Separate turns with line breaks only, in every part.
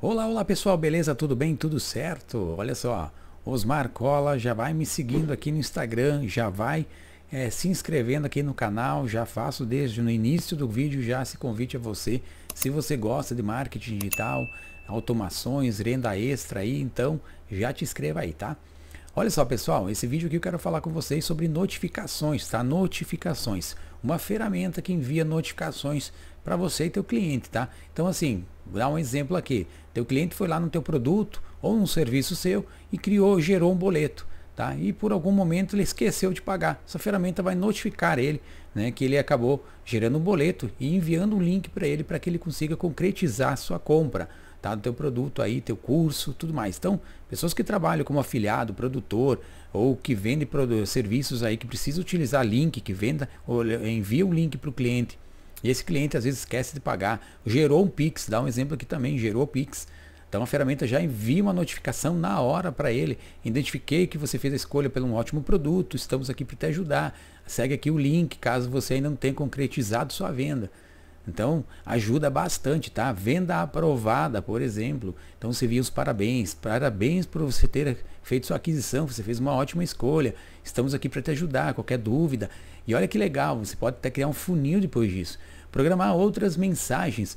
Olá, olá pessoal, beleza? Tudo bem? Tudo certo? Olha só, Osmar Cola já vai me seguindo aqui no Instagram, já vai é, se inscrevendo aqui no canal, já faço desde no início do vídeo já esse convite a você. Se você gosta de marketing digital, automações, renda extra aí, então já te inscreva aí, tá? Olha só pessoal, esse vídeo aqui eu quero falar com vocês sobre notificações, tá? Notificações, uma ferramenta que envia notificações para você e teu cliente, tá? Então assim, vou dar um exemplo aqui. Teu cliente foi lá no teu produto ou num serviço seu e criou, gerou um boleto, tá? E por algum momento ele esqueceu de pagar. Essa ferramenta vai notificar ele, né, que ele acabou gerando um boleto e enviando um link para ele para que ele consiga concretizar a sua compra tá? Do teu produto aí, teu curso, tudo mais. Então, pessoas que trabalham como afiliado, produtor, ou que vende serviços aí que precisa utilizar link, que venda, ou envia um link para o cliente. E esse cliente às vezes esquece de pagar. Gerou um Pix, dá um exemplo aqui também, gerou Pix. Então a ferramenta já envia uma notificação na hora para ele. Identifiquei que você fez a escolha por um ótimo produto, estamos aqui para te ajudar. Segue aqui o link caso você ainda não tenha concretizado sua venda. Então, ajuda bastante, tá? Venda aprovada, por exemplo. Então, você viu os parabéns. Parabéns por você ter feito sua aquisição. Você fez uma ótima escolha. Estamos aqui para te ajudar. Qualquer dúvida. E olha que legal, você pode até criar um funil depois disso. Programar outras mensagens,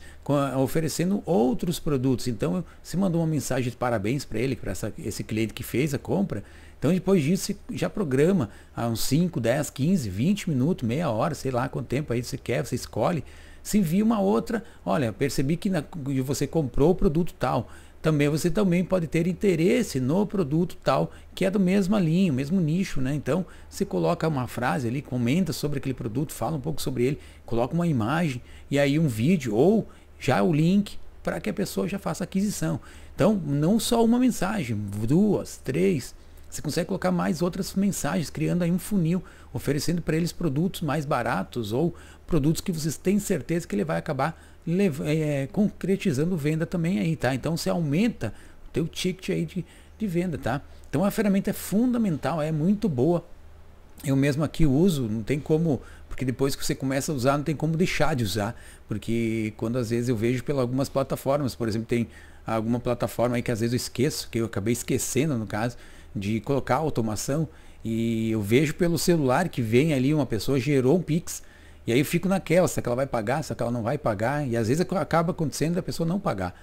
oferecendo outros produtos. Então, você mandou uma mensagem de parabéns para ele, para esse cliente que fez a compra. Então, depois disso, você já programa a uns 5, 10, 15, 20 minutos, meia hora, sei lá quanto tempo aí você quer, você escolhe se envia uma outra, olha, percebi que na, você comprou o produto tal. Também você também pode ter interesse no produto tal, que é do mesmo linha, mesmo nicho, né? Então, você coloca uma frase ali, comenta sobre aquele produto, fala um pouco sobre ele, coloca uma imagem e aí um vídeo ou já o link para que a pessoa já faça aquisição. Então, não só uma mensagem, duas, três, você consegue colocar mais outras mensagens, criando aí um funil, oferecendo para eles produtos mais baratos ou produtos que vocês têm certeza que ele vai acabar é, concretizando venda também aí, tá? Então você aumenta o teu ticket aí de, de venda, tá? Então a ferramenta é fundamental, é muito boa. Eu mesmo aqui uso, não tem como, porque depois que você começa a usar, não tem como deixar de usar, porque quando às vezes eu vejo pelas algumas plataformas, por exemplo, tem alguma plataforma aí que às vezes eu esqueço, que eu acabei esquecendo no caso, de colocar automação. E eu vejo pelo celular que vem ali uma pessoa, gerou um Pix, e aí eu fico naquela, se é ela vai pagar, se é ela não vai pagar, e às vezes acaba acontecendo a pessoa não pagar.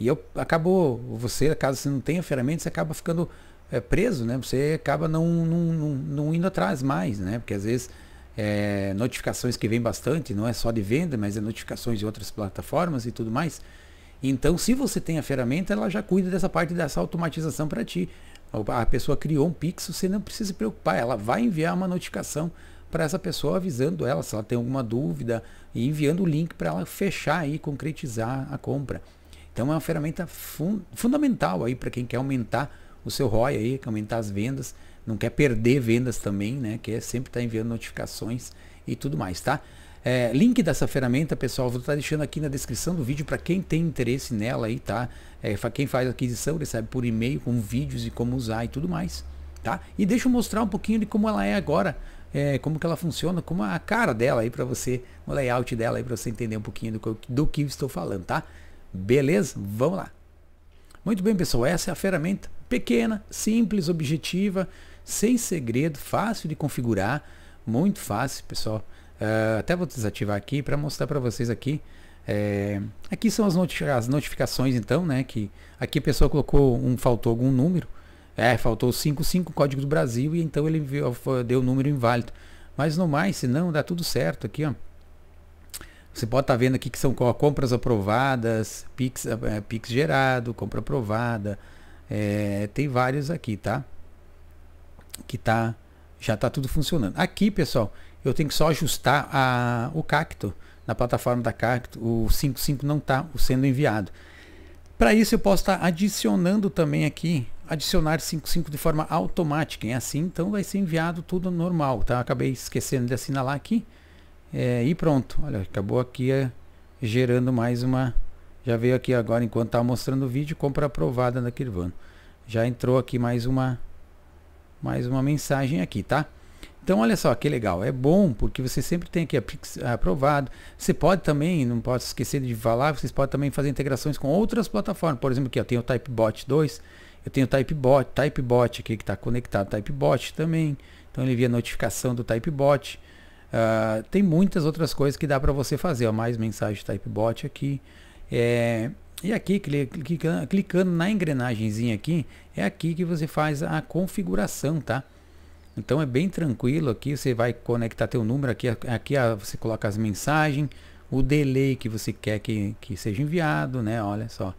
E eu acabou, você, caso você não tenha ferramenta, você acaba ficando é, preso, né? Você acaba não, não, não, não, indo atrás mais, né? Porque às vezes é, notificações que vem bastante, não é só de venda, mas é notificações de outras plataformas e tudo mais. Então, se você tem a ferramenta, ela já cuida dessa parte dessa automatização para ti. A pessoa criou um Pix, você não precisa se preocupar, ela vai enviar uma notificação para essa pessoa avisando ela se ela tem alguma dúvida e enviando o link para ela fechar e concretizar a compra. Então é uma ferramenta fun fundamental aí para quem quer aumentar o seu ROI aí, quer aumentar as vendas, não quer perder vendas também, né? Quer sempre estar tá enviando notificações e tudo mais, tá? É, link dessa ferramenta, pessoal, vou estar deixando aqui na descrição do vídeo para quem tem interesse nela aí, tá? É, quem faz aquisição recebe por e-mail com vídeos e como usar e tudo mais, tá? E deixa eu mostrar um pouquinho de como ela é agora, é, como que ela funciona, como a cara dela aí para você, o layout dela aí para você entender um pouquinho do, do que estou falando, tá? Beleza? Vamos lá. Muito bem, pessoal, essa é a ferramenta pequena, simples, objetiva, sem segredo, fácil de configurar, muito fácil, pessoal. Uh, até vou desativar aqui para mostrar para vocês aqui. É, aqui são as, as, notificações então, né? Que aqui a pessoa colocou um, faltou algum número. É, faltou 55 código do Brasil e então ele viu, deu o um número inválido. Mas no mais, se não, dá tudo certo aqui, ó. Você pode estar tá vendo aqui que são compras aprovadas, Pix, é, é, Pix gerado, compra aprovada. É, tem vários aqui, tá? Que tá já está tudo funcionando. Aqui, pessoal, eu tenho que só ajustar a, o cacto na plataforma da cacto. O 5.5 não está sendo enviado. Para isso, eu posso estar tá adicionando também aqui, adicionar 5.5 de forma automática. É assim, então vai ser enviado tudo normal. Tá? acabei esquecendo de assinalar aqui. É, e pronto, olha, acabou aqui é, gerando mais uma... Já veio aqui agora, enquanto estava mostrando o vídeo, compra aprovada na Kirvano. Já entrou aqui mais uma mais uma mensagem aqui, tá? Então, olha só que legal. É bom porque você sempre tem aqui aprovado. Você pode também, não posso esquecer de falar, vocês podem também fazer integrações com outras plataformas. Por exemplo, aqui eu tenho o Typebot 2, eu tenho o Typebot, Typebot aqui que está conectado, Typebot também. Então, ele via notificação do Typebot. Uh, tem muitas outras coisas que dá para você fazer. Ó, mais mensagem Typebot aqui. É, e aqui, clicando, clicando na engrenagemzinha aqui, é aqui que você faz a configuração, tá? Então é bem tranquilo aqui, você vai conectar teu número, aqui, aqui ah, você coloca as mensagens, o delay que você quer que, que seja enviado, né? Olha só,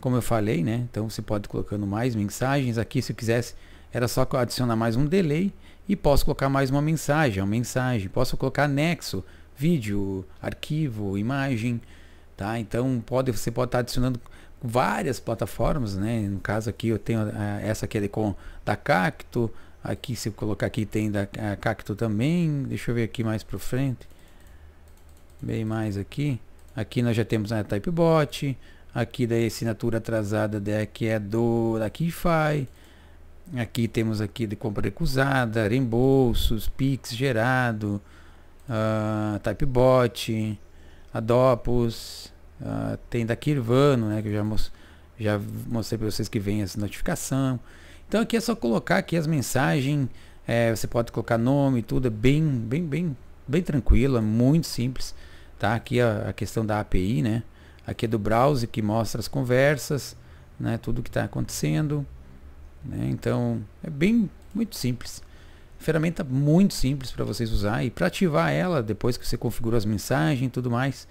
como eu falei, né? Então você pode colocando mais mensagens, aqui se eu quisesse era só adicionar mais um delay e posso colocar mais uma mensagem, uma mensagem, posso colocar anexo, vídeo, arquivo, imagem, Tá? Então pode, você pode estar adicionando várias plataformas, né? No caso aqui eu tenho eh, essa aqui é de, com, da Cacto, aqui se eu colocar aqui tem da eh, Cacto também, deixa eu ver aqui mais para frente, bem mais aqui, aqui nós já temos a Typebot, aqui da assinatura atrasada da, que é do da Keyfy, aqui temos aqui de compra recusada, reembolsos, Pix gerado, uh, Typebot, Adopus, uh, tem da Kirvano, né, que eu já, já mostrei para vocês que vem essa notificação. Então aqui é só colocar aqui as mensagens, é, você pode colocar nome e tudo, é bem, bem, bem, bem tranquila, é muito simples. Tá? Aqui a, a questão da API, né? Aqui é do browser que mostra as conversas, né? tudo que está acontecendo. Né? Então é bem, muito simples. Ferramenta muito simples para vocês usar e para ativar ela depois que você configura as mensagens e tudo mais,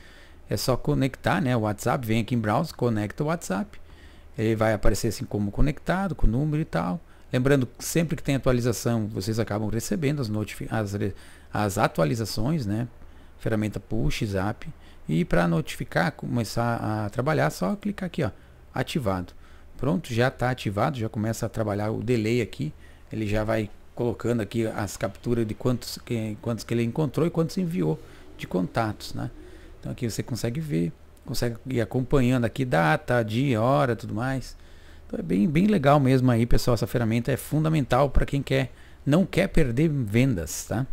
é só conectar, né, o WhatsApp, vem aqui em browser, conecta o WhatsApp. Ele vai aparecer assim como conectado, com o número e tal. Lembrando sempre que tem atualização, vocês acabam recebendo as, as, as atualizações, né? Ferramenta Push, Zap. E para notificar, começar a trabalhar, só clicar aqui, ó, ativado. Pronto, já está ativado, já começa a trabalhar o delay aqui. Ele já vai colocando aqui as capturas de quantos que, quantos que ele encontrou e quantos enviou de contatos, né? Então aqui você consegue ver, consegue ir acompanhando aqui data, dia, hora, tudo mais. Então é bem, bem legal mesmo aí, pessoal. Essa ferramenta é fundamental para quem quer, não quer perder vendas, tá?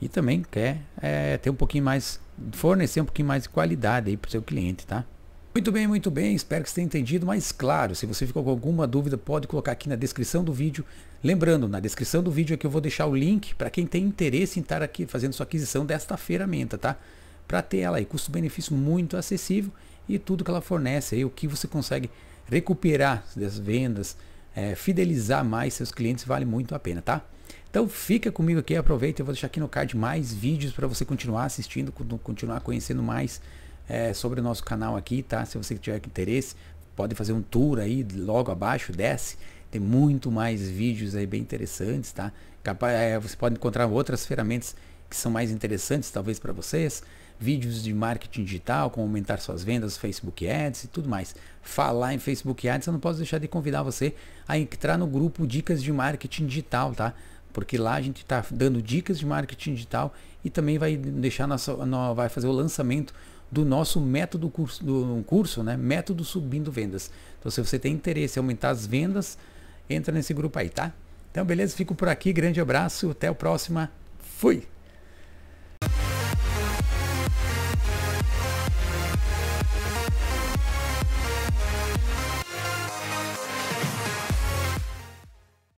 E também quer é, ter um pouquinho mais, fornecer um pouquinho mais de qualidade aí para o seu cliente, tá? Muito bem, muito bem, espero que você tenha entendido, mas claro, se você ficou com alguma dúvida, pode colocar aqui na descrição do vídeo, Lembrando, na descrição do vídeo aqui eu vou deixar o link para quem tem interesse em estar aqui fazendo sua aquisição desta ferramenta, tá? Para ter ela aí, custo-benefício muito acessível e tudo que ela fornece aí, o que você consegue recuperar das vendas, é, fidelizar mais seus clientes, vale muito a pena, tá? Então fica comigo aqui, aproveita, eu vou deixar aqui no card mais vídeos para você continuar assistindo, continuar conhecendo mais é, sobre o nosso canal aqui, tá? Se você tiver interesse, pode fazer um tour aí logo abaixo, desce tem muito mais vídeos aí bem interessantes, tá? Capaz, é, você pode encontrar outras ferramentas que são mais interessantes talvez para vocês. Vídeos de marketing digital, como aumentar suas vendas, Facebook Ads e tudo mais. Falar em Facebook Ads, eu não posso deixar de convidar você a entrar no grupo Dicas de Marketing Digital, tá? porque lá a gente está dando dicas de marketing digital e também vai deixar nossa, vai fazer o lançamento do nosso método curso, do curso, né? Método subindo vendas. Então, se você tem interesse em aumentar as vendas entra nesse grupo aí, tá? Então, beleza? Fico por aqui. Grande abraço. Até a próxima. Fui!